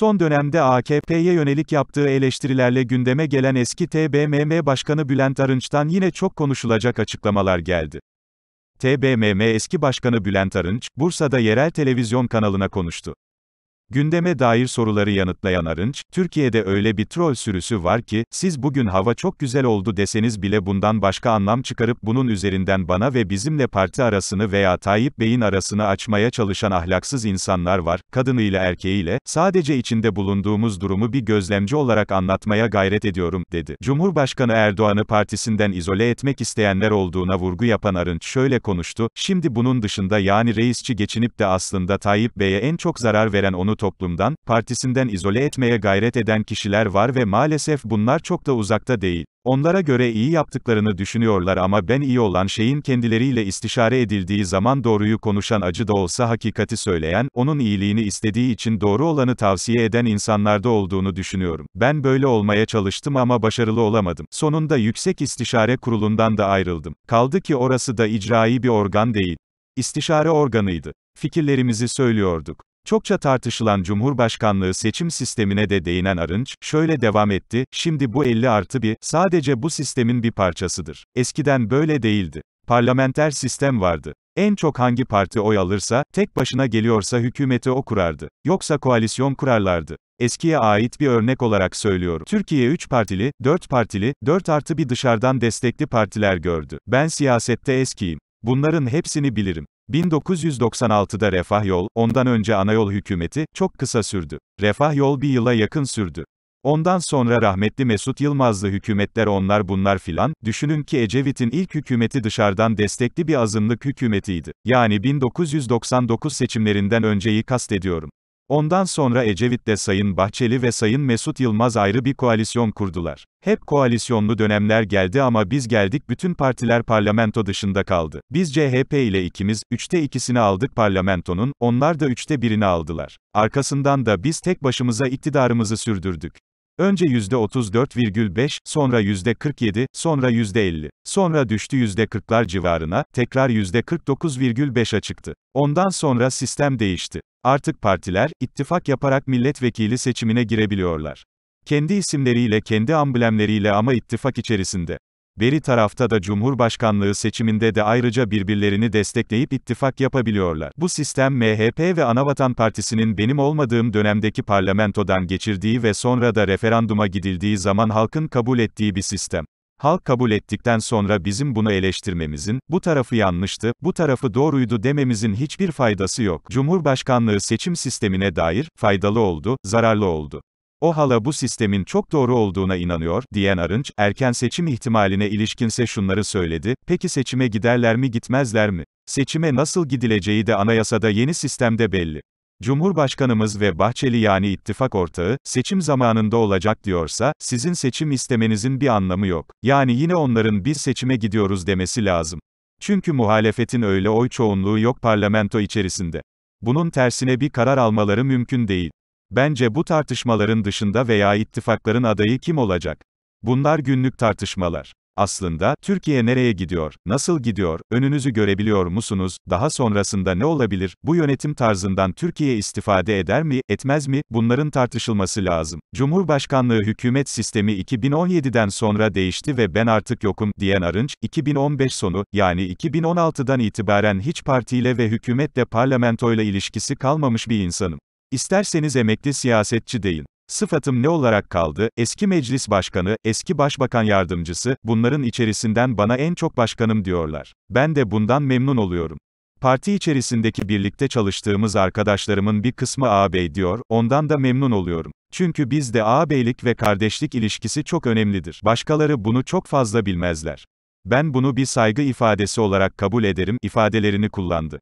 Son dönemde AKP'ye yönelik yaptığı eleştirilerle gündeme gelen eski TBMM Başkanı Bülent Arınç'tan yine çok konuşulacak açıklamalar geldi. TBMM eski başkanı Bülent Arınç, Bursa'da yerel televizyon kanalına konuştu. Gündeme dair soruları yanıtlayan Arınç, Türkiye'de öyle bir troll sürüsü var ki, siz bugün hava çok güzel oldu deseniz bile bundan başka anlam çıkarıp bunun üzerinden bana ve bizimle parti arasını veya Tayyip Bey'in arasını açmaya çalışan ahlaksız insanlar var, kadınıyla erkeğiyle, sadece içinde bulunduğumuz durumu bir gözlemci olarak anlatmaya gayret ediyorum, dedi. Cumhurbaşkanı Erdoğan'ı partisinden izole etmek isteyenler olduğuna vurgu yapan Arınç şöyle konuştu, şimdi bunun dışında yani reisçi geçinip de aslında Tayyip Bey'e en çok zarar veren onu toplumdan, partisinden izole etmeye gayret eden kişiler var ve maalesef bunlar çok da uzakta değil. Onlara göre iyi yaptıklarını düşünüyorlar ama ben iyi olan şeyin kendileriyle istişare edildiği zaman doğruyu konuşan acı da olsa hakikati söyleyen, onun iyiliğini istediği için doğru olanı tavsiye eden insanlarda olduğunu düşünüyorum. Ben böyle olmaya çalıştım ama başarılı olamadım. Sonunda Yüksek İstişare Kurulu'ndan da ayrıldım. Kaldı ki orası da icraî bir organ değil. İstişare organıydı. Fikirlerimizi söylüyorduk. Çokça tartışılan Cumhurbaşkanlığı seçim sistemine de değinen Arınç, şöyle devam etti, şimdi bu 50 artı bir, sadece bu sistemin bir parçasıdır. Eskiden böyle değildi. Parlamenter sistem vardı. En çok hangi parti oy alırsa, tek başına geliyorsa hükümeti o kurardı. Yoksa koalisyon kurarlardı. Eskiye ait bir örnek olarak söylüyorum. Türkiye 3 partili, 4 partili, 4 artı bir dışarıdan destekli partiler gördü. Ben siyasette eskiyim. Bunların hepsini bilirim. 1996'da Refah Yol, ondan önce Anayol hükümeti, çok kısa sürdü. Refah Yol bir yıla yakın sürdü. Ondan sonra rahmetli Mesut Yılmazlı hükümetler onlar bunlar filan, düşünün ki Ecevit'in ilk hükümeti dışarıdan destekli bir azınlık hükümetiydi. Yani 1999 seçimlerinden önceyi kastediyorum. Ondan sonra Ecevit'le Sayın Bahçeli ve Sayın Mesut Yılmaz ayrı bir koalisyon kurdular. Hep koalisyonlu dönemler geldi ama biz geldik bütün partiler parlamento dışında kaldı. Biz CHP ile ikimiz, üçte ikisini aldık parlamentonun, onlar da üçte birini aldılar. Arkasından da biz tek başımıza iktidarımızı sürdürdük. Önce %34,5, sonra %47, sonra %50, sonra düştü %40'lar civarına, tekrar 49,5'a çıktı. Ondan sonra sistem değişti. Artık partiler, ittifak yaparak milletvekili seçimine girebiliyorlar. Kendi isimleriyle kendi amblemleriyle ama ittifak içerisinde. Beri tarafta da Cumhurbaşkanlığı seçiminde de ayrıca birbirlerini destekleyip ittifak yapabiliyorlar. Bu sistem MHP ve Anavatan Partisi'nin benim olmadığım dönemdeki parlamentodan geçirdiği ve sonra da referanduma gidildiği zaman halkın kabul ettiği bir sistem. Halk kabul ettikten sonra bizim bunu eleştirmemizin, bu tarafı yanlıştı, bu tarafı doğruydu dememizin hiçbir faydası yok. Cumhurbaşkanlığı seçim sistemine dair, faydalı oldu, zararlı oldu. O hala bu sistemin çok doğru olduğuna inanıyor, diyen Arınç, erken seçim ihtimaline ilişkinse şunları söyledi, peki seçime giderler mi gitmezler mi? Seçime nasıl gidileceği de anayasada yeni sistemde belli. Cumhurbaşkanımız ve Bahçeli yani ittifak ortağı, seçim zamanında olacak diyorsa, sizin seçim istemenizin bir anlamı yok. Yani yine onların bir seçime gidiyoruz demesi lazım. Çünkü muhalefetin öyle oy çoğunluğu yok parlamento içerisinde. Bunun tersine bir karar almaları mümkün değil. Bence bu tartışmaların dışında veya ittifakların adayı kim olacak? Bunlar günlük tartışmalar. Aslında, Türkiye nereye gidiyor, nasıl gidiyor, önünüzü görebiliyor musunuz, daha sonrasında ne olabilir, bu yönetim tarzından Türkiye istifade eder mi, etmez mi, bunların tartışılması lazım. Cumhurbaşkanlığı hükümet sistemi 2017'den sonra değişti ve ben artık yokum, diyen Arınç, 2015 sonu, yani 2016'dan itibaren hiç partiyle ve hükümetle parlamentoyla ilişkisi kalmamış bir insanım. İsterseniz emekli siyasetçi deyin. Sıfatım ne olarak kaldı? Eski meclis başkanı, eski başbakan yardımcısı, bunların içerisinden bana en çok başkanım diyorlar. Ben de bundan memnun oluyorum. Parti içerisindeki birlikte çalıştığımız arkadaşlarımın bir kısmı ağabey diyor, ondan da memnun oluyorum. Çünkü bizde ağabeylik ve kardeşlik ilişkisi çok önemlidir. Başkaları bunu çok fazla bilmezler. Ben bunu bir saygı ifadesi olarak kabul ederim ifadelerini kullandı.